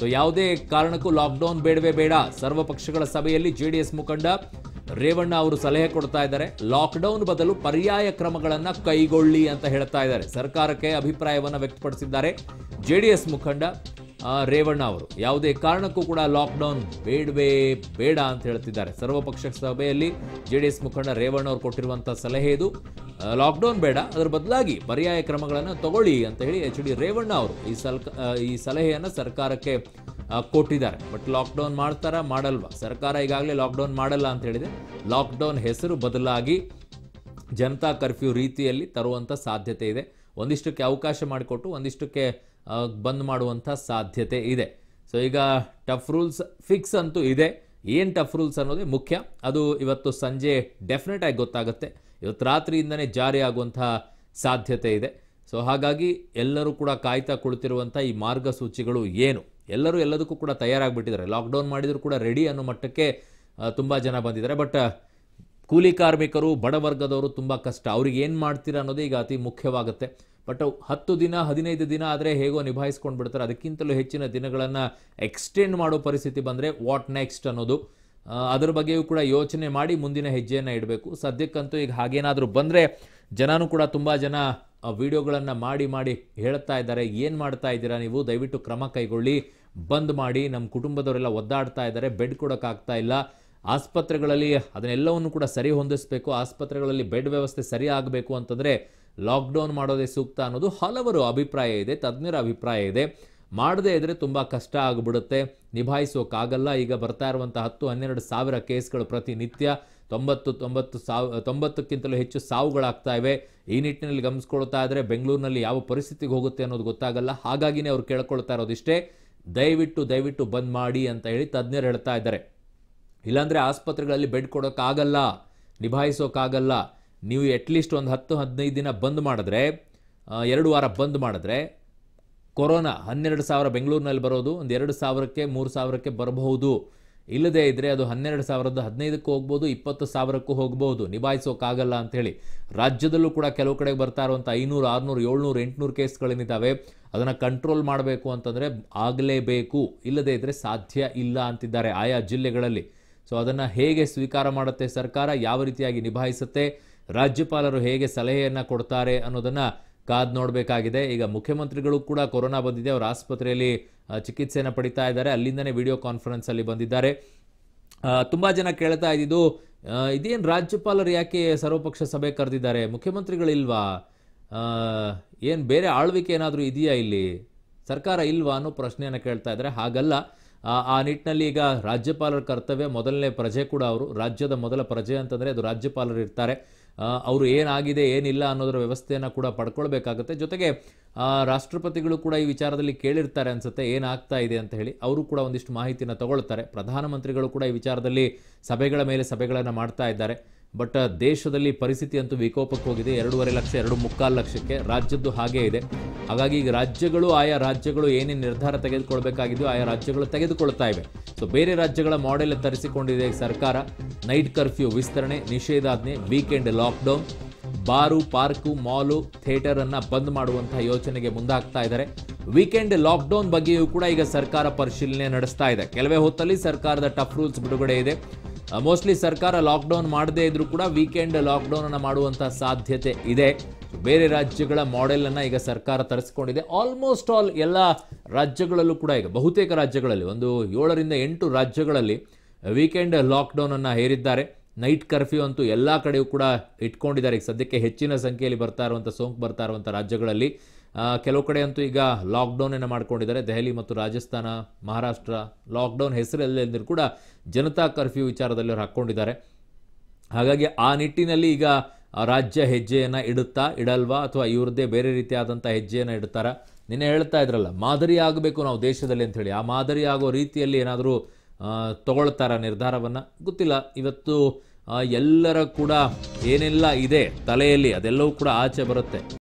so ಯಾವುದೇ ಕಾರಣಕ್ಕೂ lockdown ಬೇಡವೇ ಬೇಡ ಸರ್ವ ಪಕ್ಷಗಳ ಸಭೆಯಲ್ಲಿ ಜೆಡಿಎಸ್ ಮುಖಂಡ ರೇವಣ್ಣ ಅವರು ಸಲಹೆ ಕೊಡ್ತಾ ಇದ್ದಾರೆ ಲಾಕ್ಡೌನ್ ಬದಲು ಪರ್ಯಾಯ ಕ್ರಮಗಳನ್ನು ಕೈಗೊಳ್ಳಿ ಅಂತ ಹೇಳ್ತಾ ಇದ್ದಾರೆ ಸರ್ಕಾರಕ್ಕೆ ಅಭಿಪ್ರಾಯವನ್ನು ವ್ಯಕ್ತಪಡಿಸಿದ್ದಾರೆ ಜೆಡಿಎಸ್ ಮುಖಂಡ ರೇವಣ್ಣ ಅವರು ಯಾವುದೇ ಕಾರಣಕ್ಕೂ ಕೂಡ ಲಾಕ್ಡೌನ್ ಬೇಡವೇ ಬೇಡ ಅಂತ ಹೇಳ್ತಿದ್ದಾರೆ ಸರ್ವಪಕ್ಷ ಸಭೆಯಲ್ಲಿ ಜೆ ಡಿ ಎಸ್ ಮುಖಂಡ ರೇವಣ್ಣ ಅವರು ಕೊಟ್ಟಿರುವಂಥ ಸಲಹೆ ಇದು ಲಾಕ್ಡೌನ್ ಬೇಡ ಅದರ ಬದಲಾಗಿ ಪರ್ಯಾಯ ಕ್ರಮಗಳನ್ನು ತಗೊಳ್ಳಿ ಅಂತ ಹೇಳಿ ಎಚ್ ಡಿ ರೇವಣ್ಣ ಅವರು ಈ ಸಲ್ಕ ಈ ಸಲಹೆಯನ್ನು ಸರ್ಕಾರಕ್ಕೆ ಕೊಟ್ಟಿದ್ದಾರೆ ಬಟ್ ಲಾಕ್ಡೌನ್ ಮಾಡ್ತಾರಾ ಮಾಡಲ್ವಾ ಸರ್ಕಾರ ಈಗಾಗಲೇ ಲಾಕ್ಡೌನ್ ಮಾಡಲ್ಲ ಅಂತ ಹೇಳಿದೆ ಲಾಕ್ಡೌನ್ ಹೆಸರು ಬದಲಾಗಿ ಜನತಾ ಕರ್ಫ್ಯೂ ರೀತಿಯಲ್ಲಿ ತರುವಂಥ ಸಾಧ್ಯತೆ ಇದೆ ಒಂದಿಷ್ಟಕ್ಕೆ ಅವಕಾಶ ಮಾಡಿಕೊಟ್ಟು ಒಂದಿಷ್ಟಕ್ಕೆ ಬಂದ್ ಮಾಡುವಂಥ ಸಾಧ್ಯತೆ ಇದೆ ಸೊ ಈಗ ಟಫ್ ರೂಲ್ಸ್ ಫಿಕ್ಸ್ ಅಂತೂ ಇದೆ ಏನು ಟಫ್ ರೂಲ್ಸ್ ಅನ್ನೋದೇ ಮುಖ್ಯ ಅದು ಇವತ್ತು ಸಂಜೆ ಡೆಫಿನೆಟ್ ಆಗಿ ಗೊತ್ತಾಗುತ್ತೆ ಇವತ್ತು ರಾತ್ರಿಯಿಂದನೇ ಜಾರಿ ಆಗುವಂಥ ಸಾಧ್ಯತೆ ಇದೆ ಸೊ ಹಾಗಾಗಿ ಎಲ್ಲರೂ ಕೂಡ ಕಾಯ್ತಾ ಕುಳಿತಿರುವಂಥ ಈ ಮಾರ್ಗಸೂಚಿಗಳು ಏನು ಎಲ್ಲರೂ ಎಲ್ಲದಕ್ಕೂ ಕೂಡ ತಯಾರಾಗಿಬಿಟ್ಟಿದ್ದಾರೆ ಲಾಕ್ಡೌನ್ ಮಾಡಿದರೂ ಕೂಡ ರೆಡಿ ಅನ್ನೋ ಮಟ್ಟಕ್ಕೆ ತುಂಬ ಜನ ಬಂದಿದ್ದಾರೆ ಬಟ್ ಕೂಲಿ ಕಾರ್ಮಿಕರು ಬಡವರ್ಗದವರು ತುಂಬ ಕಷ್ಟ ಅವ್ರಿಗೆ ಏನು ಮಾಡ್ತೀರಾ ಅನ್ನೋದೇ ಈಗ ಅತಿ ಮುಖ್ಯವಾಗುತ್ತೆ ಬಟ್ ಹತ್ತು ದಿನ ಹದಿನೈದು ದಿನ ಆದರೆ ಹೇಗೋ ನಿಭಾಯಿಸ್ಕೊಂಡು ಬಿಡ್ತಾರೆ ಅದಕ್ಕಿಂತಲೂ ಹೆಚ್ಚಿನ ದಿನಗಳನ್ನು ಎಕ್ಸ್ಟೆಂಡ್ ಮಾಡೋ ಪರಿಸ್ಥಿತಿ ಬಂದರೆ ವಾಟ್ ನೆಕ್ಸ್ಟ್ ಅನ್ನೋದು ಅದರ ಬಗ್ಗೆಯೂ ಕೂಡ ಯೋಚನೆ ಮಾಡಿ ಮುಂದಿನ ಹೆಜ್ಜೆಯನ್ನು ಇಡಬೇಕು ಸದ್ಯಕ್ಕಂತೂ ಈಗ ಹಾಗೇನಾದರೂ ಬಂದರೆ ಜನನೂ ಕೂಡ ತುಂಬ ಜನ ವಿಡಿಯೋಗಳನ್ನು ಮಾಡಿ ಮಾಡಿ ಹೇಳ್ತಾ ಇದ್ದಾರೆ ಏನು ಮಾಡ್ತಾ ಇದ್ದೀರಾ ನೀವು ದಯವಿಟ್ಟು ಕ್ರಮ ಕೈಗೊಳ್ಳಿ ಬಂದ್ ಮಾಡಿ ನಮ್ಮ ಕುಟುಂಬದವರೆಲ್ಲ ಒದ್ದಾಡ್ತಾ ಇದ್ದಾರೆ ಬೆಡ್ ಕೊಡೋಕ್ಕಾಗ್ತಾ ಇಲ್ಲ ಆಸ್ಪತ್ರೆಗಳಲ್ಲಿ ಅದನ್ನೆಲ್ಲವನ್ನು ಕೂಡ ಸರಿ ಹೊಂದಿಸಬೇಕು ಆಸ್ಪತ್ರೆಗಳಲ್ಲಿ ಬೆಡ್ ವ್ಯವಸ್ಥೆ ಸರಿ ಆಗಬೇಕು ಅಂತಂದರೆ ಲಾಕ್ಡೌನ್ ಮಾಡೋದೇ ಸೂಕ್ತ ಅನ್ನೋದು ಹಲವರು ಅಭಿಪ್ರಾಯ ಇದೆ ತಜ್ಞರ ಅಭಿಪ್ರಾಯ ಇದೆ ಮಾಡದೇ ಇದ್ದರೆ ತುಂಬ ಕಷ್ಟ ಆಗಿಬಿಡುತ್ತೆ ನಿಭಾಯಿಸೋಕ್ಕಾಗಲ್ಲ ಈಗ ಬರ್ತಾ ಇರುವಂಥ ಹತ್ತು ಹನ್ನೆರಡು ಸಾವಿರ ಕೇಸ್ಗಳು ಪ್ರತಿನಿತ್ಯ ತೊಂಬತ್ತು ತೊಂಬತ್ತು ಸಾವು ತೊಂಬತ್ತಕ್ಕಿಂತಲೂ ಹೆಚ್ಚು ಸಾವುಗಳಾಗ್ತಾ ಇವೆ ಈ ನಿಟ್ಟಿನಲ್ಲಿ ಗಮನಿಸ್ಕೊಳ್ತಾ ಇದ್ದರೆ ಬೆಂಗಳೂರಿನಲ್ಲಿ ಯಾವ ಪರಿಸ್ಥಿತಿಗೆ ಹೋಗುತ್ತೆ ಅನ್ನೋದು ಗೊತ್ತಾಗಲ್ಲ ಹಾಗಾಗಿನೇ ಅವರು ಕೇಳ್ಕೊಳ್ತಾ ಇರೋದಿಷ್ಟೇ ದಯವಿಟ್ಟು ದಯವಿಟ್ಟು ಬಂದ್ ಮಾಡಿ ಅಂತ ಹೇಳಿ ತಜ್ಞರು ಹೇಳ್ತಾ ಇದ್ದಾರೆ ಇಲ್ಲಾಂದರೆ ಆಸ್ಪತ್ರೆಗಳಲ್ಲಿ ಬೆಡ್ ಕೊಡೋಕ್ಕಾಗಲ್ಲ ನಿಭಾಯಿಸೋಕ್ಕಾಗಲ್ಲ ನೀವು ಎಟ್ಲೀಸ್ಟ್ ಒಂದು ಹತ್ತು ಹದಿನೈದು ದಿನ ಬಂದ್ ಮಾಡಿದ್ರೆ ಎರಡು ವಾರ ಬಂದ್ ಮಾಡಿದ್ರೆ ಕೊರೋನಾ ಹನ್ನೆರಡು ಸಾವಿರ ಬೆಂಗಳೂರಿನಲ್ಲಿ ಬರೋದು ಒಂದು ಎರಡು ಸಾವಿರಕ್ಕೆ ಮೂರು ಸಾವಿರಕ್ಕೆ ಬರಬಹುದು ಇಲ್ಲದೇ ಇದ್ದರೆ ಅದು ಹನ್ನೆರಡು ಸಾವಿರದ ಹದಿನೈದಕ್ಕೂ ಹೋಗ್ಬೋದು ಇಪ್ಪತ್ತು ಸಾವಿರಕ್ಕೂ ಹೋಗ್ಬೋದು ನಿಭಾಯಿಸೋಕ್ಕಾಗಲ್ಲ ಅಂಥೇಳಿ ರಾಜ್ಯದಲ್ಲೂ ಕೂಡ ಕೆಲವು ಕಡೆಗೆ ಬರ್ತಾ ಇರುವಂಥ ಐನೂರು ಆರುನೂರು ಏಳ್ನೂರು ಎಂಟುನೂರು ಕೇಸ್ಗಳೇನಿದ್ದಾವೆ ಅದನ್ನು ಕಂಟ್ರೋಲ್ ಮಾಡಬೇಕು ಅಂತಂದರೆ ಆಗಲೇಬೇಕು ಇಲ್ಲದೇ ಇದ್ದರೆ ಸಾಧ್ಯ ಇಲ್ಲ ಅಂತಿದ್ದಾರೆ ಆಯಾ ಜಿಲ್ಲೆಗಳಲ್ಲಿ ಸೊ ಅದನ್ನು ಹೇಗೆ ಸ್ವೀಕಾರ ಮಾಡುತ್ತೆ ಸರ್ಕಾರ ಯಾವ ರೀತಿಯಾಗಿ ನಿಭಾಯಿಸುತ್ತೆ ರಾಜ್ಯಪಾಲರು ಹೇಗೆ ಸಲಹೆಯನ್ನು ಕೊಡ್ತಾರೆ ಅನ್ನೋದನ್ನು ಕಾದ್ ನೋಡಬೇಕಾಗಿದೆ ಈಗ ಮುಖ್ಯಮಂತ್ರಿಗಳು ಕೂಡ ಕೊರೋನಾ ಬಂದಿದೆ ಅವರು ಆಸ್ಪತ್ರೆಯಲ್ಲಿ ಚಿಕಿತ್ಸೆಯನ್ನು ಪಡಿತಾ ಇದ್ದಾರೆ ಅಲ್ಲಿಂದನೇ ವಿಡಿಯೋ ಕಾನ್ಫರೆನ್ಸಲ್ಲಿ ಬಂದಿದ್ದಾರೆ ತುಂಬ ಜನ ಕೇಳ್ತಾ ಇದ್ದಿದ್ದು ಇದೇನು ರಾಜ್ಯಪಾಲರು ಯಾಕೆ ಸರ್ವಪಕ್ಷ ಸಭೆ ಕರೆದಿದ್ದಾರೆ ಮುಖ್ಯಮಂತ್ರಿಗಳಿಲ್ವಾ ಏನು ಬೇರೆ ಆಳ್ವಿಕೆ ಏನಾದರೂ ಇದೆಯಾ ಇಲ್ಲಿ ಸರ್ಕಾರ ಇಲ್ವಾ ಅನ್ನೋ ಪ್ರಶ್ನೆಯನ್ನು ಕೇಳ್ತಾ ಇದ್ದಾರೆ ಹಾಗಲ್ಲ ಆ ನಿಟ್ಟಿನಲ್ಲಿ ಈಗ ರಾಜ್ಯಪಾಲರ ಕರ್ತವ್ಯ ಮೊದಲನೇ ಪ್ರಜೆ ಕೂಡ ಅವರು ರಾಜ್ಯದ ಮೊದಲ ಪ್ರಜೆ ಅಂತಂದರೆ ಅದು ರಾಜ್ಯಪಾಲರು ಇರ್ತಾರೆ ಅವರು ಏನಾಗಿದೆ ಏನಿಲ್ಲ ಅನ್ನೋದರ ವ್ಯವಸ್ಥೆಯನ್ನು ಕೂಡ ಪಡ್ಕೊಳ್ಬೇಕಾಗುತ್ತೆ ಜೊತೆಗೆ ರಾಷ್ಟ್ರಪತಿಗಳು ಕೂಡ ಈ ವಿಚಾರದಲ್ಲಿ ಕೇಳಿರ್ತಾರೆ ಅನಿಸುತ್ತೆ ಏನಾಗ್ತಾ ಇದೆ ಅಂತ ಹೇಳಿ ಅವರು ಕೂಡ ಒಂದಿಷ್ಟು ಮಾಹಿತಿನ ತಗೊಳ್ತಾರೆ ಪ್ರಧಾನಮಂತ್ರಿಗಳು ಕೂಡ ಈ ವಿಚಾರದಲ್ಲಿ ಸಭೆಗಳ ಮೇಲೆ ಸಭೆಗಳನ್ನು ಮಾಡ್ತಾ ಇದ್ದಾರೆ ಬಟ್ ದೇಶದಲ್ಲಿ ಪರಿಸ್ಥಿತಿ ಅಂತೂ ವಿಕೋಪಕ್ಕೆ ಹೋಗಿದೆ ಎರಡೂವರೆ ಲಕ್ಷ ಎರಡು ಮುಕ್ಕಾಲು ಲಕ್ಷಕ್ಕೆ ರಾಜ್ಯದ್ದು ಹಾಗೇ ಇದೆ ಹಾಗಾಗಿ ಈಗ ರಾಜ್ಯಗಳು ಆಯಾ ರಾಜ್ಯಗಳು ಏನೇನು ನಿರ್ಧಾರ ತೆಗೆದುಕೊಳ್ಬೇಕಾಗಿದೆಯೋ ಆಯಾ ರಾಜ್ಯಗಳು ತೆಗೆದುಕೊಳ್ತಾ ಇವೆ ಸೊ ಬೇರೆ ರಾಜ್ಯಗಳ ಮಾಡೆಲ್ ತರಿಸಿಕೊಂಡಿದೆ ಸರ್ಕಾರ ನೈಟ್ ಕರ್ಫ್ಯೂ ವಿಸ್ತರಣೆ ನಿಷೇಧಾಜ್ಞೆ weekend lockdown bar park mall ಥಿಯೇಟರನ್ನು ಬಂದ್ ಮಾಡುವಂತಹ ಯೋಚನೆಗೆ ಮುಂದಾಗ್ತಾ ಇದ್ದಾರೆ ವೀಕೆಂಡ್ ಲಾಕ್ಡೌನ್ ಬಗ್ಗೆಯೂ ಕೂಡ ಈಗ ಸರ್ಕಾರ ಪರಿಶೀಲನೆ ನಡೆಸ್ತಾ ಇದೆ ಕೆಲವೇ ಹೊತ್ತಲ್ಲಿ ಸರ್ಕಾರದ ಟಫ್ ರೂಲ್ಸ್ ಬಿಡುಗಡೆ ಇದೆ ಮೋಸ್ಟ್ಲಿ ಸರ್ಕಾರ ಲಾಕ್ಡೌನ್ ಮಾಡದೇ ಇದ್ರೂ ಕೂಡ ವೀಕೆಂಡ್ ಲಾಕ್ಡೌನನ್ನು ಮಾಡುವಂಥ ಸಾಧ್ಯತೆ ಇದೆ ಬೇರೆ ರಾಜ್ಯಗಳ ಮಾಡೆಲನ್ನು ಈಗ ಸರ್ಕಾರ ತರಿಸ್ಕೊಂಡಿದೆ ಆಲ್ಮೋಸ್ಟ್ ಆಲ್ ಎಲ್ಲ ರಾಜ್ಯಗಳಲ್ಲೂ ಕೂಡ ಈಗ ಬಹುತೇಕ ರಾಜ್ಯಗಳಲ್ಲಿ ಒಂದು ಏಳರಿಂದ ಎಂಟು ರಾಜ್ಯಗಳಲ್ಲಿ ವೀಕೆಂಡ್ ಲಾಕ್ಡೌನನ್ನು ಹೇರಿದ್ದಾರೆ ನೈಟ್ ಕರ್ಫ್ಯೂ ಅಂತೂ ಎಲ್ಲ ಕಡೆಯೂ ಕೂಡ ಇಟ್ಕೊಂಡಿದ್ದಾರೆ ಈಗ ಸದ್ಯಕ್ಕೆ ಹೆಚ್ಚಿನ ಸಂಖ್ಯೆಯಲ್ಲಿ ಬರ್ತಾ ಇರುವಂಥ ಸೋಂಕು ಬರ್ತಾ ಇರುವಂಥ ರಾಜ್ಯಗಳಲ್ಲಿ ಕೆಲವು ಕಡೆ ಅಂತೂ ಈಗ ಲಾಕ್ಡೌನನ್ನು ಮಾಡ್ಕೊಂಡಿದ್ದಾರೆ ದೆಹಲಿ ಮತ್ತು ರಾಜಸ್ಥಾನ ಮಹಾರಾಷ್ಟ್ರ ಲಾಕ್ಡೌನ್ ಹೆಸರಲ್ಲಿ ಕೂಡ ಜನತಾ ಕರ್ಫ್ಯೂ ವಿಚಾರದಲ್ಲಿ ಅವರು ಹಾಕ್ಕೊಂಡಿದ್ದಾರೆ ಹಾಗಾಗಿ ಆ ನಿಟ್ಟಿನಲ್ಲಿ ಈಗ ರಾಜ್ಯ ಹೆಜ್ಜೆಯನ್ನು ಇಡುತ್ತಾ ಇಡಲ್ವಾ ಅಥವಾ ಇವ್ರದ್ದೇ ಬೇರೆ ರೀತಿಯಾದಂಥ ಹೆಜ್ಜೆಯನ್ನು ಇಡ್ತಾರಾ ನಿನ್ನೆ ಹೇಳ್ತಾ ಇದ್ರಲ್ಲ ಮಾದರಿ ಆಗಬೇಕು ನಾವು ದೇಶದಲ್ಲಿ ಅಂಥೇಳಿ ಆ ಮಾದರಿ ಆಗೋ ರೀತಿಯಲ್ಲಿ ಏನಾದರೂ ತಗೊಳ್ತಾರ ನಿರ್ಧಾರವನ್ನು ಗೊತ್ತಿಲ್ಲ ಇವತ್ತು ಎಲ್ಲರ ಕೂಡ ಏನೆಲ್ಲ ಇದೆ ತಲೆಯಲ್ಲಿ ಅದೆಲ್ಲವೂ ಕೂಡ ಆಚೆ ಬರುತ್ತೆ